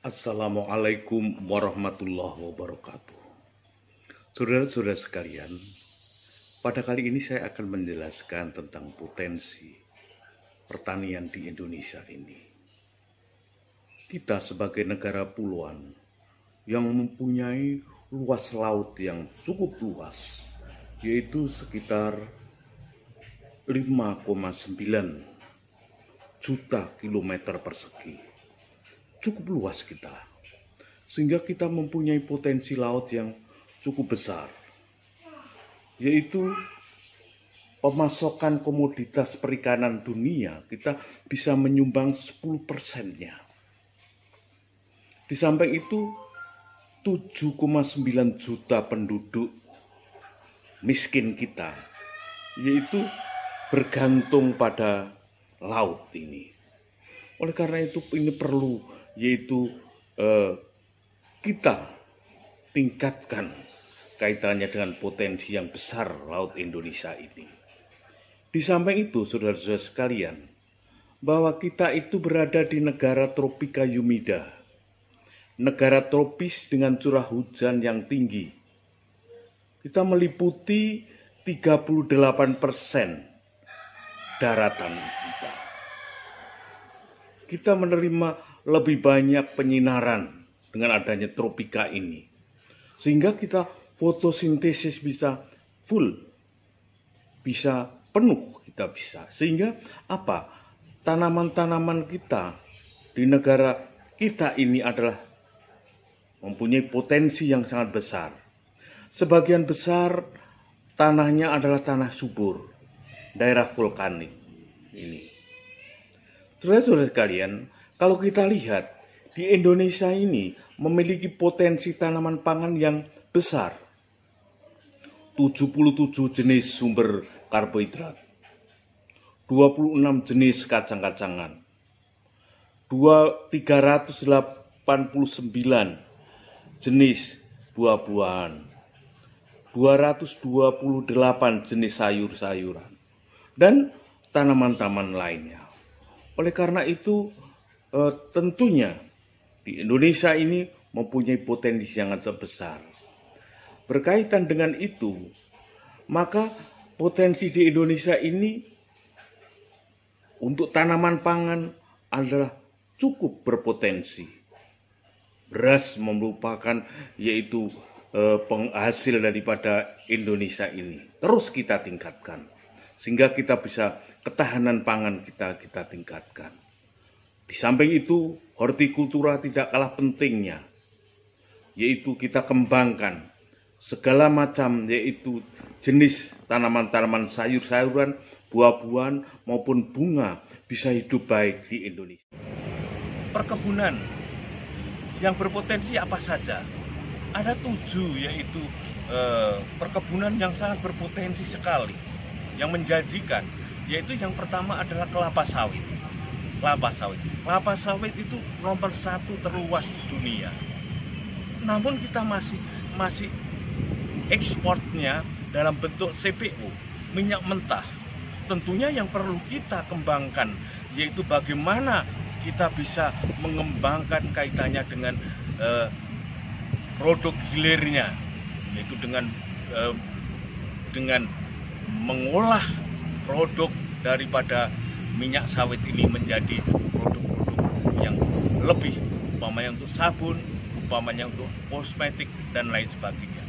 Assalamualaikum warahmatullahi wabarakatuh. Saudara-saudara sekalian, pada kali ini saya akan menjelaskan tentang potensi pertanian di Indonesia ini. Kita sebagai negara puluhan yang mempunyai luas laut yang cukup luas, yaitu sekitar 5,9 juta kilometer persegi cukup luas kita. Sehingga kita mempunyai potensi laut yang cukup besar. Yaitu pemasokan komoditas perikanan dunia kita bisa menyumbang 10 persennya. Di samping itu 7,9 juta penduduk miskin kita yaitu bergantung pada laut ini. Oleh karena itu ini perlu yaitu eh, kita tingkatkan kaitannya dengan potensi yang besar laut Indonesia ini. Di samping itu, saudara-saudara sekalian, bahwa kita itu berada di negara tropika humida, negara tropis dengan curah hujan yang tinggi. Kita meliputi 38% persen daratan kita kita menerima lebih banyak penyinaran dengan adanya tropika ini. Sehingga kita fotosintesis bisa full, bisa penuh kita bisa. Sehingga apa? Tanaman-tanaman kita di negara kita ini adalah mempunyai potensi yang sangat besar. Sebagian besar tanahnya adalah tanah subur, daerah vulkanik ini. Saudara-saudara sekalian, kalau kita lihat di Indonesia ini memiliki potensi tanaman pangan yang besar. 77 jenis sumber karbohidrat, 26 jenis kacang-kacangan, 2389 jenis buah-buahan, 228 jenis sayur-sayuran, dan tanaman-tanaman lainnya. Oleh karena itu, eh, tentunya di Indonesia ini mempunyai potensi yang sangat besar. Berkaitan dengan itu, maka potensi di Indonesia ini untuk tanaman pangan adalah cukup berpotensi. Beras merupakan yaitu eh, penghasil daripada Indonesia ini. Terus kita tingkatkan sehingga kita bisa ketahanan pangan kita kita tingkatkan. Di samping itu, hortikultura tidak kalah pentingnya, yaitu kita kembangkan segala macam yaitu jenis tanaman-tanaman sayur-sayuran, buah-buahan maupun bunga bisa hidup baik di Indonesia. Perkebunan yang berpotensi apa saja? Ada tujuh yaitu eh, perkebunan yang sangat berpotensi sekali yang menjanjikan yaitu yang pertama adalah kelapa sawit kelapa sawit kelapa sawit itu nomor satu terluas di dunia namun kita masih masih ekspornya dalam bentuk CPO minyak mentah tentunya yang perlu kita kembangkan yaitu bagaimana kita bisa mengembangkan kaitannya dengan eh, produk hilirnya yaitu dengan eh, dengan mengolah produk daripada minyak sawit ini menjadi produk-produk yang lebih umpamanya untuk sabun, umpamanya untuk kosmetik dan lain sebagainya.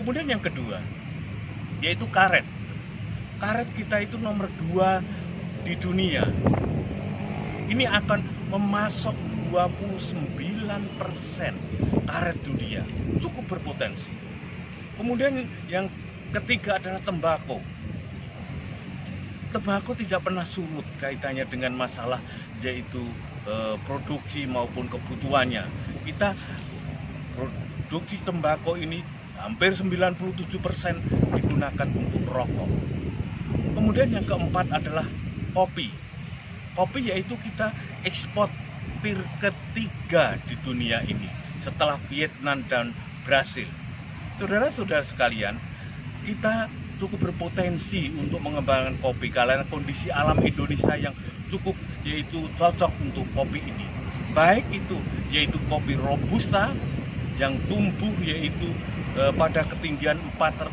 Kemudian yang kedua yaitu karet. Karet kita itu nomor dua di dunia. Ini akan memasok 29% karet dunia. Cukup berpotensi. Kemudian yang ketiga adalah tembakau tembakau tidak pernah surut kaitannya dengan masalah yaitu e, produksi maupun kebutuhannya. Kita produksi tembakau ini hampir 97% persen digunakan untuk rokok. Kemudian yang keempat adalah kopi. Kopi yaitu kita ekspor tir ketiga di dunia ini setelah Vietnam dan Brasil. Saudara-saudara sekalian, kita cukup berpotensi untuk mengembangkan kopi karena kondisi alam Indonesia yang cukup yaitu cocok untuk kopi ini. Baik itu yaitu kopi robusta yang tumbuh yaitu eh, pada ketinggian 400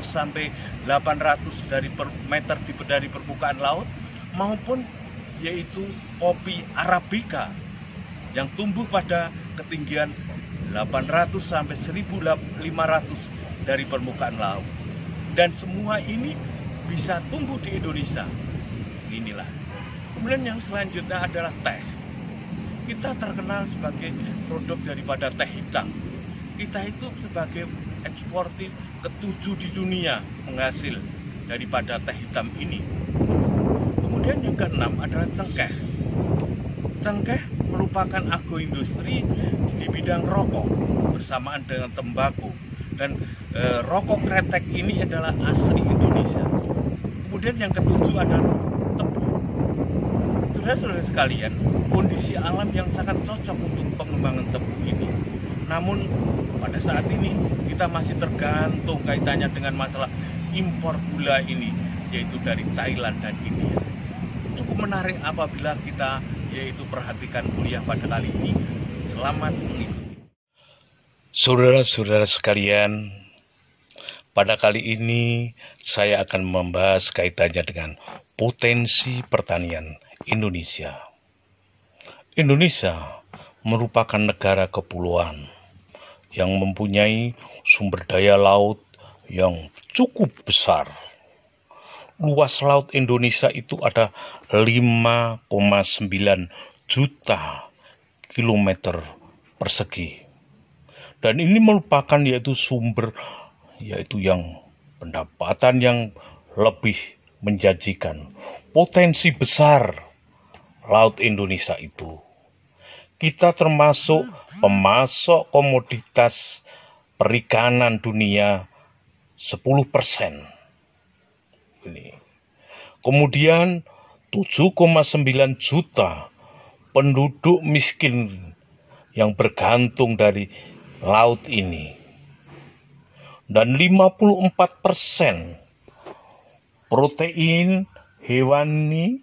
sampai 800 dari per, meter di dari permukaan laut maupun yaitu kopi arabica yang tumbuh pada ketinggian 800 sampai 1500 dari permukaan laut dan semua ini bisa tumbuh di Indonesia. Inilah. Kemudian yang selanjutnya adalah teh. Kita terkenal sebagai produk daripada teh hitam. Kita itu sebagai eksportir ketujuh di dunia penghasil daripada teh hitam ini. Kemudian yang keenam adalah cengkeh. Cengkeh merupakan agroindustri di bidang rokok bersamaan dengan tembakau dan e, rokok kretek ini adalah asli Indonesia kemudian yang ketujuh adalah tebu Sudah-sudah sekalian kondisi alam yang sangat cocok untuk pengembangan tebu ini namun pada saat ini kita masih tergantung kaitannya dengan masalah impor gula ini yaitu dari Thailand dan India cukup menarik apabila kita yaitu perhatikan kuliah pada kali ini selamat mengikuti Saudara-saudara sekalian, pada kali ini saya akan membahas kaitannya dengan potensi pertanian Indonesia. Indonesia merupakan negara kepulauan yang mempunyai sumber daya laut yang cukup besar. Luas laut Indonesia itu ada 5,9 juta kilometer persegi dan ini merupakan yaitu sumber yaitu yang pendapatan yang lebih menjanjikan potensi besar laut Indonesia itu kita termasuk pemasok komoditas perikanan dunia 10% ini kemudian 7,9 juta penduduk miskin yang bergantung dari laut ini. Dan 54% protein hewani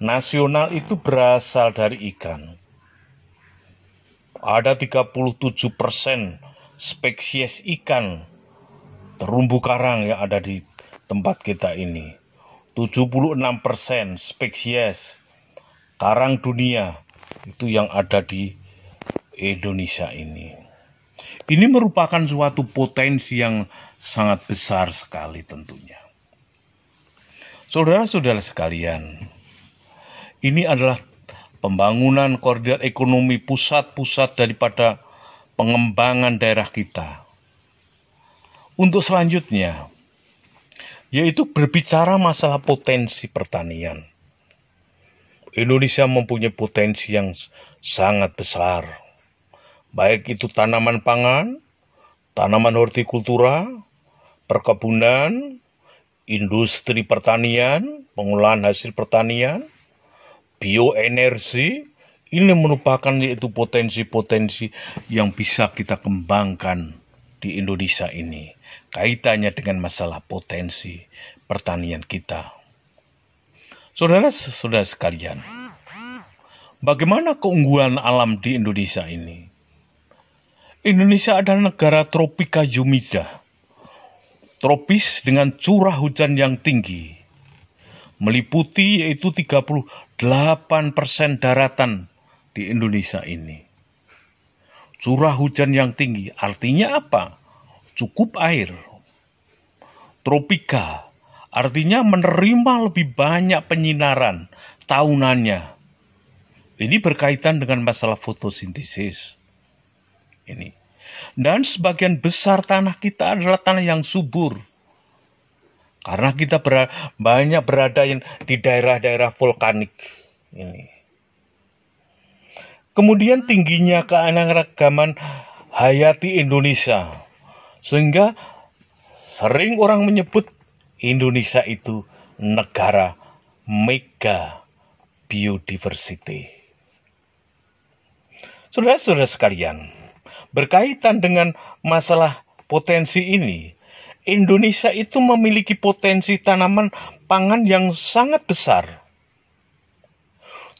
nasional itu berasal dari ikan. Ada 37% spesies ikan terumbu karang yang ada di tempat kita ini. 76% spesies karang dunia itu yang ada di Indonesia ini. Ini merupakan suatu potensi yang sangat besar sekali tentunya. Saudara-saudara sekalian, ini adalah pembangunan koridor ekonomi pusat-pusat daripada pengembangan daerah kita. Untuk selanjutnya, yaitu berbicara masalah potensi pertanian. Indonesia mempunyai potensi yang sangat besar baik itu tanaman pangan, tanaman hortikultura, perkebunan, industri pertanian, pengolahan hasil pertanian, bioenergi, ini merupakan yaitu potensi-potensi yang bisa kita kembangkan di Indonesia ini. Kaitannya dengan masalah potensi pertanian kita. Saudara-saudara sekalian, bagaimana keunggulan alam di Indonesia ini? Indonesia adalah negara tropika humida. Tropis dengan curah hujan yang tinggi. Meliputi yaitu 38% daratan di Indonesia ini. Curah hujan yang tinggi artinya apa? Cukup air. Tropika artinya menerima lebih banyak penyinaran tahunannya. Ini berkaitan dengan masalah fotosintesis ini. Dan sebagian besar tanah kita adalah tanah yang subur. Karena kita berada, banyak berada di daerah-daerah vulkanik ini. Kemudian tingginya keanekaragaman hayati Indonesia. Sehingga sering orang menyebut Indonesia itu negara mega biodiversity. Sudah sudah sekalian, Berkaitan dengan masalah potensi ini, Indonesia itu memiliki potensi tanaman pangan yang sangat besar.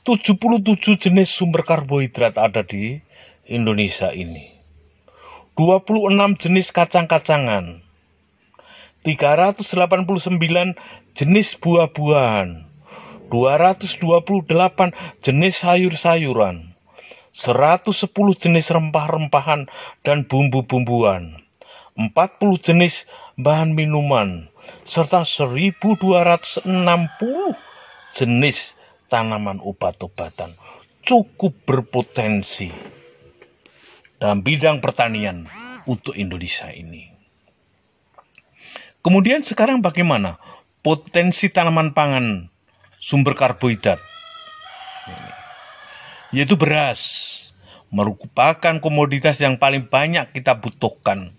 77 jenis sumber karbohidrat ada di Indonesia ini. 26 jenis kacang-kacangan. 389 jenis buah-buahan. 228 jenis sayur-sayuran. 110 jenis rempah-rempahan dan bumbu-bumbuan, 40 jenis bahan minuman, serta 1260 jenis tanaman obat-obatan cukup berpotensi dalam bidang pertanian untuk Indonesia ini. Kemudian sekarang bagaimana potensi tanaman pangan sumber karbohidrat yaitu beras merupakan komoditas yang paling banyak kita butuhkan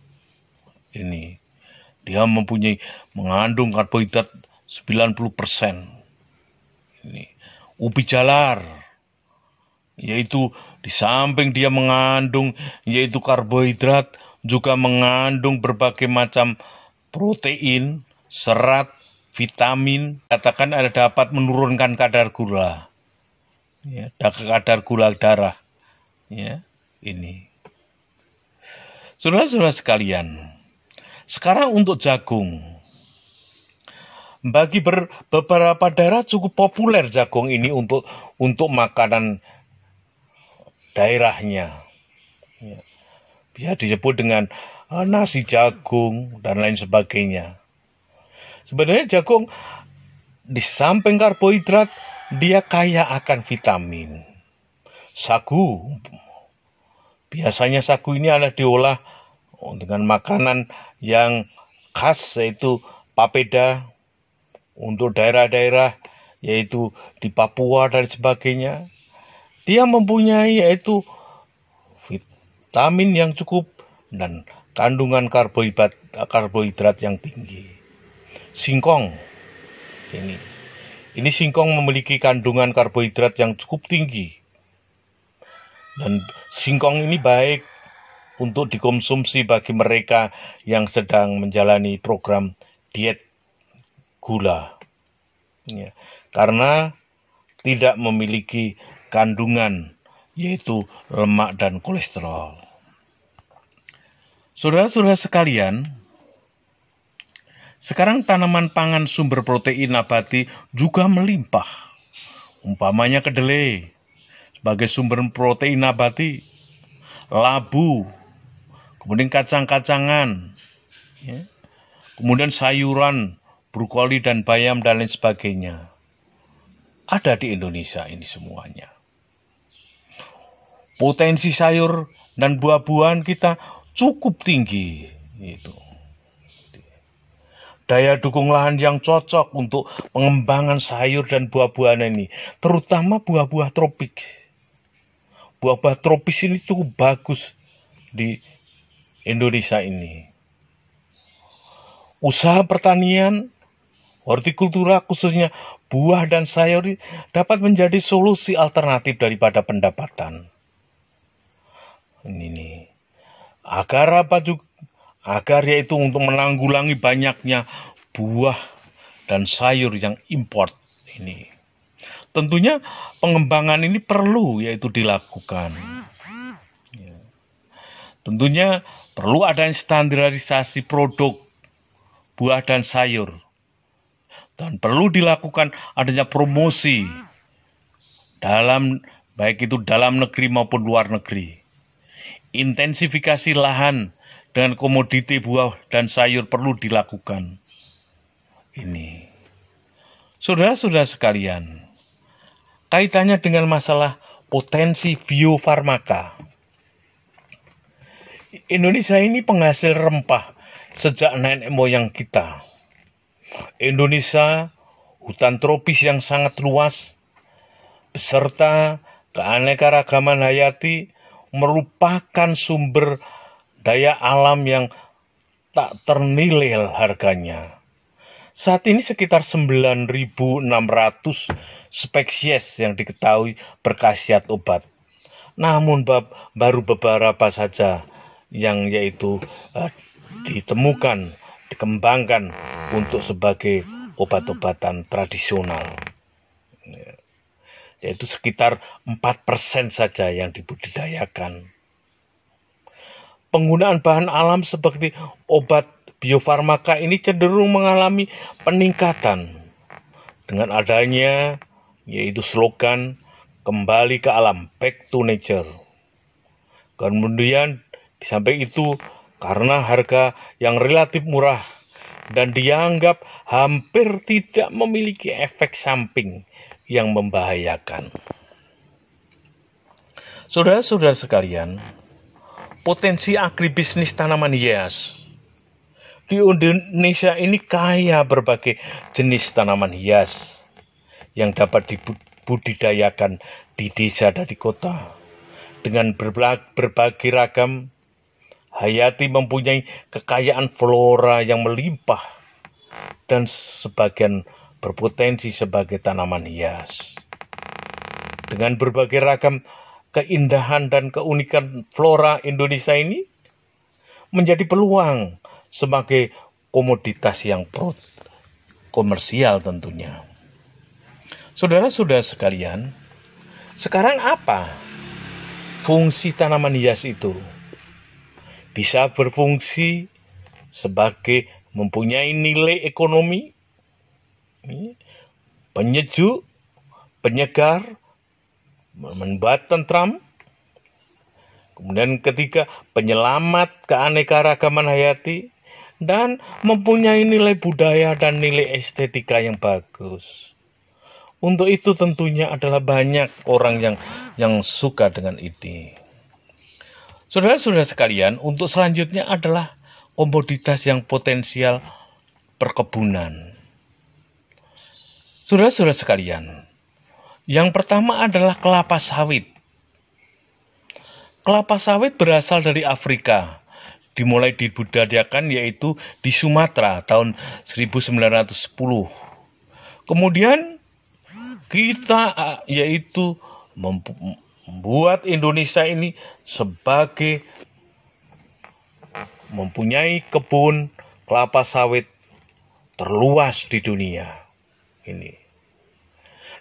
ini dia mempunyai mengandung karbohidrat 90% ini ubi jalar yaitu di samping dia mengandung yaitu karbohidrat juga mengandung berbagai macam protein, serat, vitamin, katakan ada dapat menurunkan kadar gula ya, kadar gula darah ya ini. Saudara-saudara sekalian, sekarang untuk jagung. Bagi ber, beberapa daerah cukup populer jagung ini untuk untuk makanan daerahnya. Ya. Bisa disebut dengan uh, nasi jagung dan lain sebagainya. Sebenarnya jagung di samping karbohidrat dia kaya akan vitamin. Sagu, biasanya sagu ini adalah diolah dengan makanan yang khas yaitu papeda untuk daerah-daerah yaitu di Papua dan sebagainya. Dia mempunyai yaitu vitamin yang cukup dan kandungan karbohidrat yang tinggi. Singkong ini ini singkong memiliki kandungan karbohidrat yang cukup tinggi. Dan singkong ini baik untuk dikonsumsi bagi mereka yang sedang menjalani program diet gula. Ya, karena tidak memiliki kandungan yaitu lemak dan kolesterol. Saudara-saudara sekalian, sekarang tanaman pangan sumber protein nabati juga melimpah. Umpamanya kedelai sebagai sumber protein nabati, labu, kemudian kacang-kacangan, ya. kemudian sayuran, brokoli dan bayam dan lain sebagainya. Ada di Indonesia ini semuanya. Potensi sayur dan buah-buahan kita cukup tinggi itu daya dukung lahan yang cocok untuk pengembangan sayur dan buah-buahan ini, terutama buah-buah tropik. Buah-buah tropis ini cukup bagus di Indonesia ini. Usaha pertanian, hortikultura khususnya buah dan sayur dapat menjadi solusi alternatif daripada pendapatan. Ini nih. Agar apa juga agar yaitu untuk menanggulangi banyaknya buah dan sayur yang import ini. Tentunya pengembangan ini perlu yaitu dilakukan. Ya. Tentunya perlu ada standarisasi produk buah dan sayur. Dan perlu dilakukan adanya promosi dalam baik itu dalam negeri maupun luar negeri. Intensifikasi lahan dengan komoditi buah dan sayur perlu dilakukan. Ini. Sudah-sudah sekalian, kaitannya dengan masalah potensi biofarmaka. Indonesia ini penghasil rempah sejak nenek moyang kita. Indonesia, hutan tropis yang sangat luas, beserta keanekaragaman hayati merupakan sumber daya alam yang tak ternilai harganya. Saat ini sekitar 9.600 spesies yang diketahui berkhasiat obat. Namun bab, baru beberapa saja yang yaitu eh, ditemukan, dikembangkan untuk sebagai obat-obatan tradisional. Ya. Yaitu sekitar 4% saja yang dibudidayakan penggunaan bahan alam seperti obat biofarmaka ini cenderung mengalami peningkatan dengan adanya yaitu slogan kembali ke alam back to nature kemudian di itu karena harga yang relatif murah dan dianggap hampir tidak memiliki efek samping yang membahayakan. Saudara-saudara sekalian, potensi agribisnis tanaman hias. Di Indonesia ini kaya berbagai jenis tanaman hias yang dapat dibudidayakan di desa dan di kota. Dengan berbagai ragam, Hayati mempunyai kekayaan flora yang melimpah dan sebagian berpotensi sebagai tanaman hias. Dengan berbagai ragam keindahan dan keunikan flora Indonesia ini menjadi peluang sebagai komoditas yang pro komersial tentunya. Saudara-saudara sekalian, sekarang apa fungsi tanaman hias itu? Bisa berfungsi sebagai mempunyai nilai ekonomi, hmm, penyejuk, penyegar, membuat tentram. Kemudian ketiga, penyelamat keanekaragaman hayati dan mempunyai nilai budaya dan nilai estetika yang bagus. Untuk itu tentunya adalah banyak orang yang yang suka dengan ini. Saudara-saudara sekalian, untuk selanjutnya adalah komoditas yang potensial perkebunan. Saudara-saudara sekalian, yang pertama adalah kelapa sawit. Kelapa sawit berasal dari Afrika, dimulai dibudidayakan yaitu di Sumatera tahun 1910. Kemudian kita yaitu membuat Indonesia ini sebagai mempunyai kebun kelapa sawit terluas di dunia ini.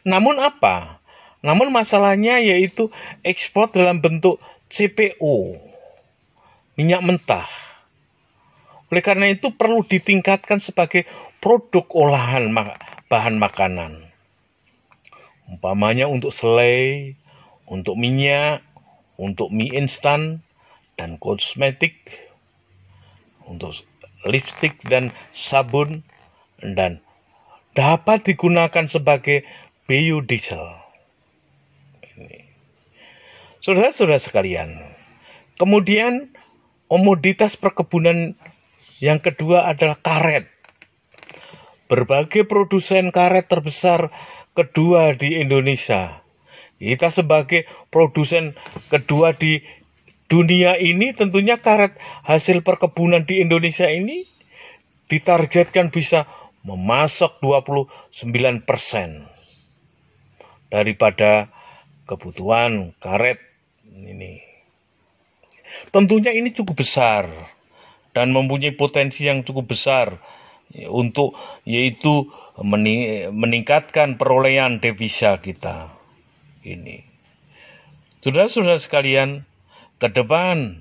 Namun apa? Namun masalahnya yaitu ekspor dalam bentuk CPO, minyak mentah. Oleh karena itu perlu ditingkatkan sebagai produk olahan bahan makanan. Umpamanya untuk selai, untuk minyak, untuk mie instan, dan kosmetik, untuk lipstick dan sabun, dan dapat digunakan sebagai biodiesel. Ini. Saudara-saudara sekalian, kemudian komoditas perkebunan yang kedua adalah karet. Berbagai produsen karet terbesar kedua di Indonesia. Kita sebagai produsen kedua di dunia ini tentunya karet hasil perkebunan di Indonesia ini ditargetkan bisa memasok 29 persen daripada kebutuhan karet ini. Tentunya ini cukup besar dan mempunyai potensi yang cukup besar untuk yaitu meningkatkan perolehan devisa kita ini. Sudah sudah sekalian, ke depan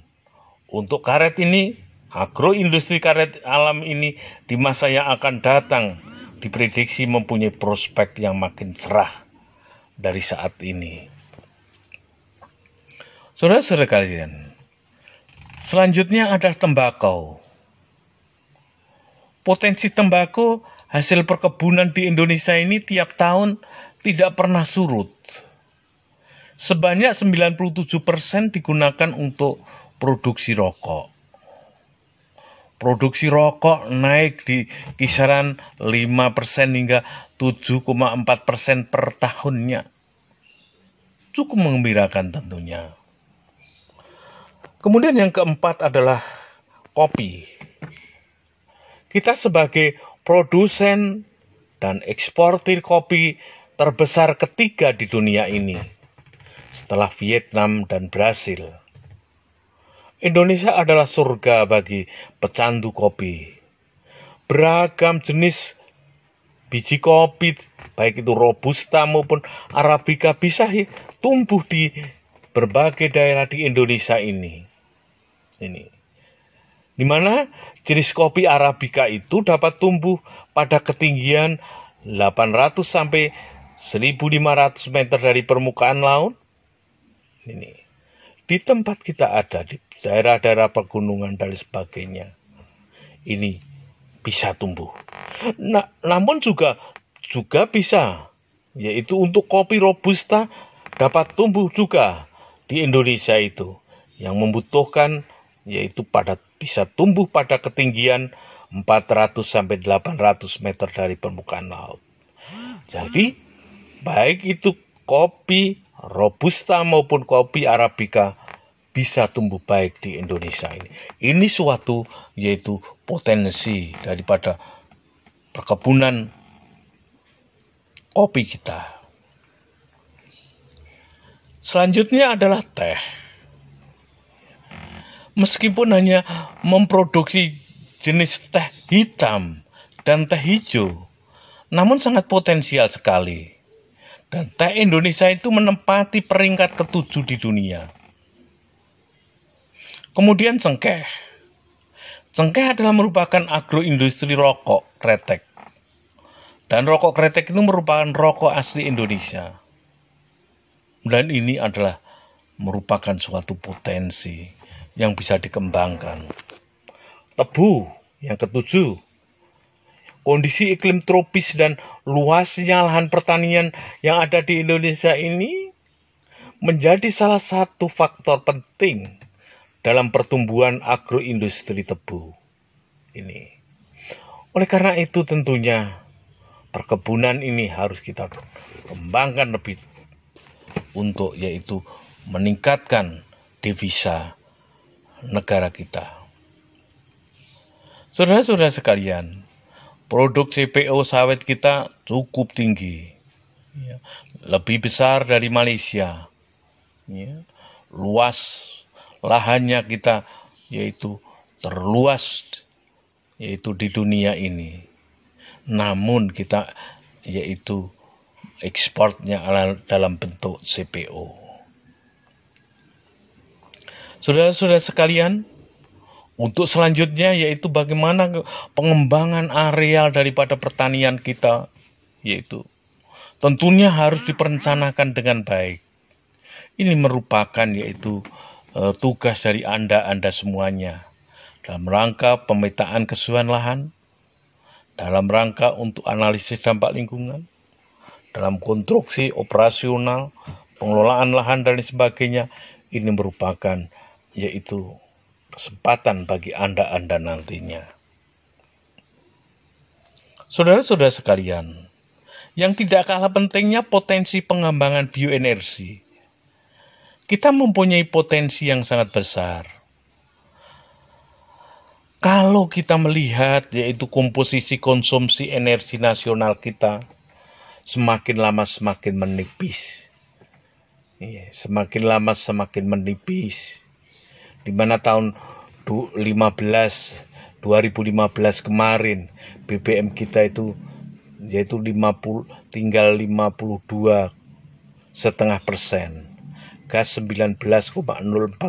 untuk karet ini, agroindustri karet alam ini di masa yang akan datang diprediksi mempunyai prospek yang makin cerah dari saat ini. Saudara-saudara kalian, selanjutnya ada tembakau. Potensi tembakau hasil perkebunan di Indonesia ini tiap tahun tidak pernah surut. Sebanyak 97% digunakan untuk produksi rokok. Produksi rokok naik di kisaran 5% hingga 7,4% per tahunnya. Cukup mengembirakan tentunya. Kemudian yang keempat adalah kopi. Kita sebagai produsen dan eksportir kopi terbesar ketiga di dunia ini setelah Vietnam dan Brasil. Indonesia adalah surga bagi pecandu kopi. Beragam jenis biji kopi, baik itu robusta maupun arabica bisa tumbuh di berbagai daerah di Indonesia ini. Ini. Di mana jenis kopi arabica itu dapat tumbuh pada ketinggian 800 sampai 1500 meter dari permukaan laut. Ini di tempat kita ada, di daerah-daerah pegunungan dan sebagainya, ini bisa tumbuh. Nah, namun juga juga bisa, yaitu untuk kopi robusta dapat tumbuh juga di Indonesia itu yang membutuhkan yaitu pada bisa tumbuh pada ketinggian 400 sampai 800 meter dari permukaan laut. Jadi baik itu kopi robusta maupun kopi arabica bisa tumbuh baik di Indonesia ini. Ini suatu yaitu potensi daripada perkebunan kopi kita. Selanjutnya adalah teh. Meskipun hanya memproduksi jenis teh hitam dan teh hijau, namun sangat potensial sekali. Dan teh Indonesia itu menempati peringkat ketujuh di dunia. Kemudian cengkeh. Cengkeh adalah merupakan agroindustri rokok kretek. Dan rokok kretek itu merupakan rokok asli Indonesia. Dan ini adalah merupakan suatu potensi yang bisa dikembangkan. Tebu yang ketujuh kondisi iklim tropis dan luasnya lahan pertanian yang ada di Indonesia ini menjadi salah satu faktor penting dalam pertumbuhan agroindustri tebu ini. Oleh karena itu tentunya perkebunan ini harus kita kembangkan lebih untuk yaitu meningkatkan devisa negara kita. Saudara-saudara sekalian, produk CPO sawit kita cukup tinggi, ya. lebih besar dari Malaysia. Ya. Luas lahannya kita yaitu terluas yaitu di dunia ini. Namun kita yaitu ekspornya dalam bentuk CPO. Saudara-saudara sekalian, untuk selanjutnya yaitu bagaimana pengembangan areal daripada pertanian kita yaitu tentunya harus diperencanakan dengan baik. Ini merupakan yaitu e, tugas dari Anda-anda semuanya dalam rangka pemetaan kesuhan lahan, dalam rangka untuk analisis dampak lingkungan, dalam konstruksi operasional, pengelolaan lahan dan sebagainya. Ini merupakan yaitu kesempatan bagi Anda-Anda nantinya. Saudara-saudara sekalian, yang tidak kalah pentingnya potensi pengembangan bioenergi. Kita mempunyai potensi yang sangat besar. Kalau kita melihat yaitu komposisi konsumsi energi nasional kita semakin lama semakin menipis. Iya, semakin lama semakin menipis di mana tahun 15 2015 kemarin BBM kita itu yaitu 50 tinggal 52 setengah persen gas 19,04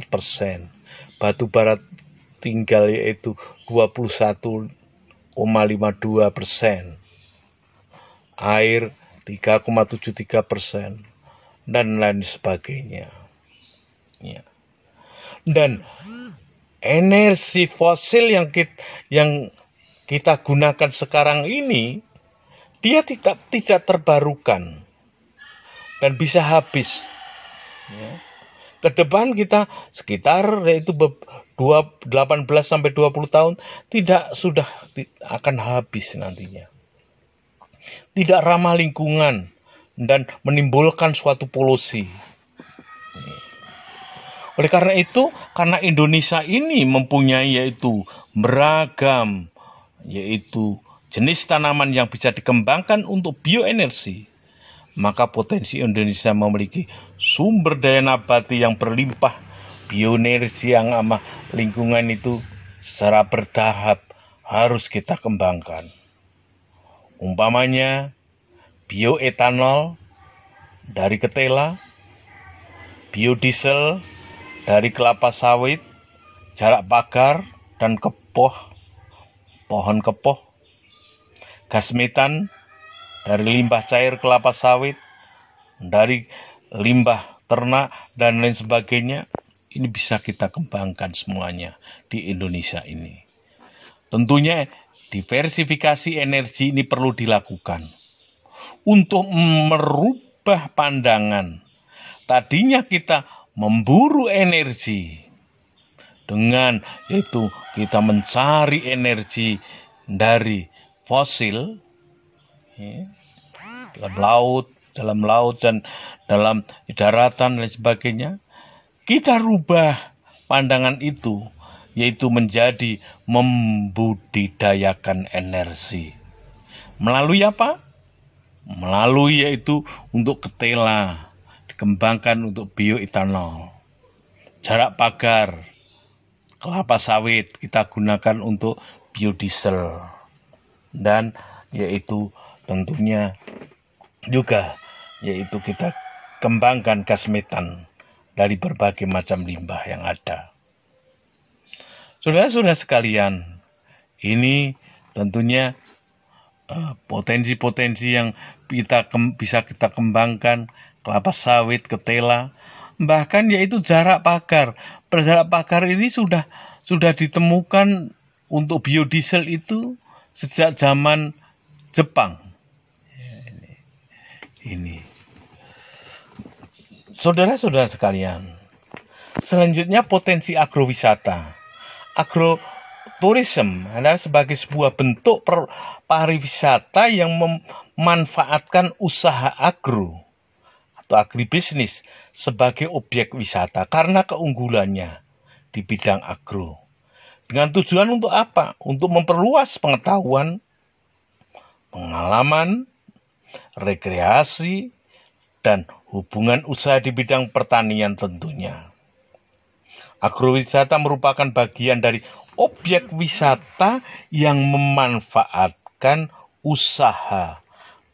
persen batu barat tinggal yaitu 21,52 persen air 3,73 persen dan lain sebagainya ya dan energi fosil yang kita, yang kita gunakan sekarang ini dia tidak tidak terbarukan dan bisa habis. Ya ke depan kita sekitar yaitu 18 sampai 20 tahun tidak sudah akan habis nantinya. Tidak ramah lingkungan dan menimbulkan suatu polusi. Oleh karena itu, karena Indonesia ini mempunyai yaitu beragam yaitu jenis tanaman yang bisa dikembangkan untuk bioenergi, maka potensi Indonesia memiliki sumber daya nabati yang berlimpah, bioenergi yang sama lingkungan itu secara bertahap harus kita kembangkan. Umpamanya bioetanol dari ketela, biodiesel dari kelapa sawit, jarak pagar dan kepoh, pohon kepoh, gas metan dari limbah cair kelapa sawit, dari limbah ternak dan lain sebagainya. Ini bisa kita kembangkan semuanya di Indonesia ini. Tentunya diversifikasi energi ini perlu dilakukan untuk merubah pandangan. Tadinya kita memburu energi. Dengan itu kita mencari energi dari fosil ya, dalam laut, dalam laut dan dalam daratan dan sebagainya. Kita rubah pandangan itu yaitu menjadi membudidayakan energi. Melalui apa? Melalui yaitu untuk ketela, kembangkan untuk bioetanol. Jarak pagar kelapa sawit kita gunakan untuk biodiesel dan yaitu tentunya juga yaitu kita kembangkan gas metan dari berbagai macam limbah yang ada. Sudah-sudah sekalian, ini tentunya eh, potensi-potensi yang kita bisa kita kembangkan kelapa sawit, ketela, bahkan yaitu jarak pagar. Perjarak pagar ini sudah sudah ditemukan untuk biodiesel itu sejak zaman Jepang. Ini. ini. Saudara-saudara sekalian, selanjutnya potensi agrowisata. agro Turism adalah sebagai sebuah bentuk pariwisata yang memanfaatkan usaha agro atau agribisnis sebagai objek wisata karena keunggulannya di bidang agro. Dengan tujuan untuk apa? Untuk memperluas pengetahuan, pengalaman, rekreasi, dan hubungan usaha di bidang pertanian tentunya. Agrowisata merupakan bagian dari objek wisata yang memanfaatkan usaha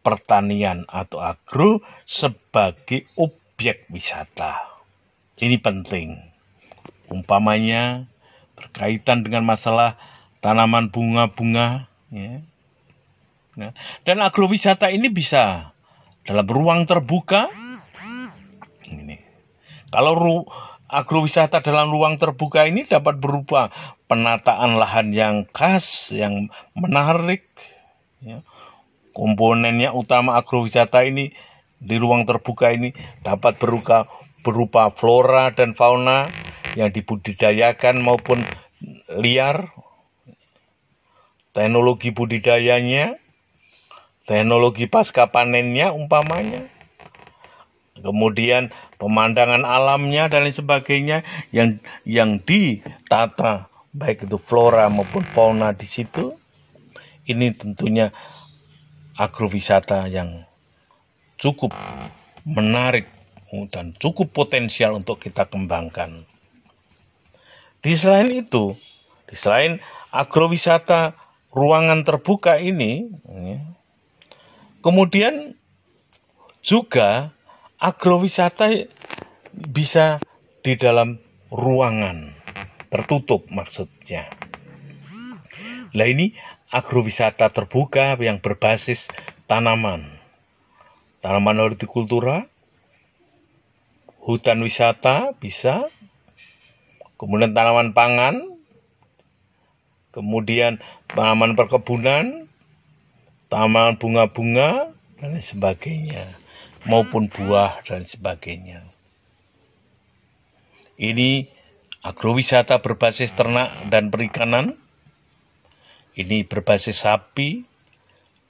pertanian atau agro sebagai objek wisata. Ini penting. Umpamanya berkaitan dengan masalah tanaman bunga-bunga. Ya. Nah, dan agrowisata ini bisa dalam ruang terbuka. Ini. Kalau ru agrowisata dalam ruang terbuka ini dapat berupa penataan lahan yang khas, yang menarik, ya, Komponennya utama agrowisata ini di ruang terbuka ini dapat berupa berupa flora dan fauna yang dibudidayakan maupun liar, teknologi budidayanya, teknologi pasca panennya umpamanya, kemudian pemandangan alamnya dan lain sebagainya yang yang ditata baik itu flora maupun fauna di situ. Ini tentunya agrowisata yang cukup menarik dan cukup potensial untuk kita kembangkan. Di selain itu, di selain agrowisata ruangan terbuka ini, ya, kemudian juga agrowisata bisa di dalam ruangan tertutup maksudnya. Nah ini agrowisata terbuka yang berbasis tanaman, tanaman hortikultura, hutan wisata bisa, kemudian tanaman pangan, kemudian tanaman perkebunan, tanaman bunga-bunga, dan sebagainya, maupun buah dan sebagainya. Ini agrowisata berbasis ternak dan perikanan ini berbasis sapi,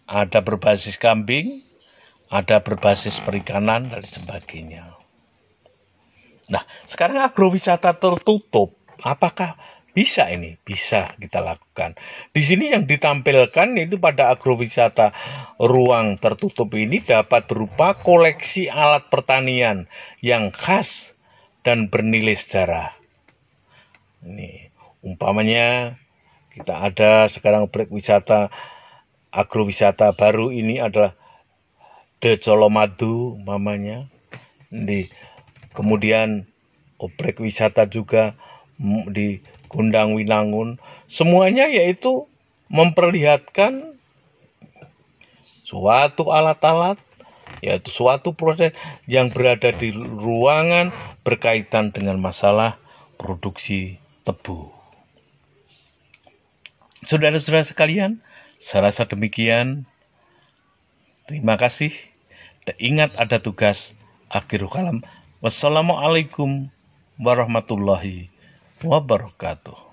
ada berbasis kambing, ada berbasis perikanan dan sebagainya. Nah, sekarang agrowisata tertutup, apakah bisa ini? Bisa kita lakukan. Di sini yang ditampilkan itu pada agrowisata ruang tertutup ini dapat berupa koleksi alat pertanian yang khas dan bernilai sejarah. Ini umpamanya kita ada sekarang proyek wisata agrowisata baru ini adalah the Colomadu mamanya di kemudian obrek oh, wisata juga di Gundang Winangun semuanya yaitu memperlihatkan suatu alat-alat yaitu suatu proses yang berada di ruangan berkaitan dengan masalah produksi tebu. Saudara-saudara sekalian, saya rasa demikian. Terima kasih. Dan ingat ada tugas akhir kalam. Wassalamualaikum warahmatullahi wabarakatuh.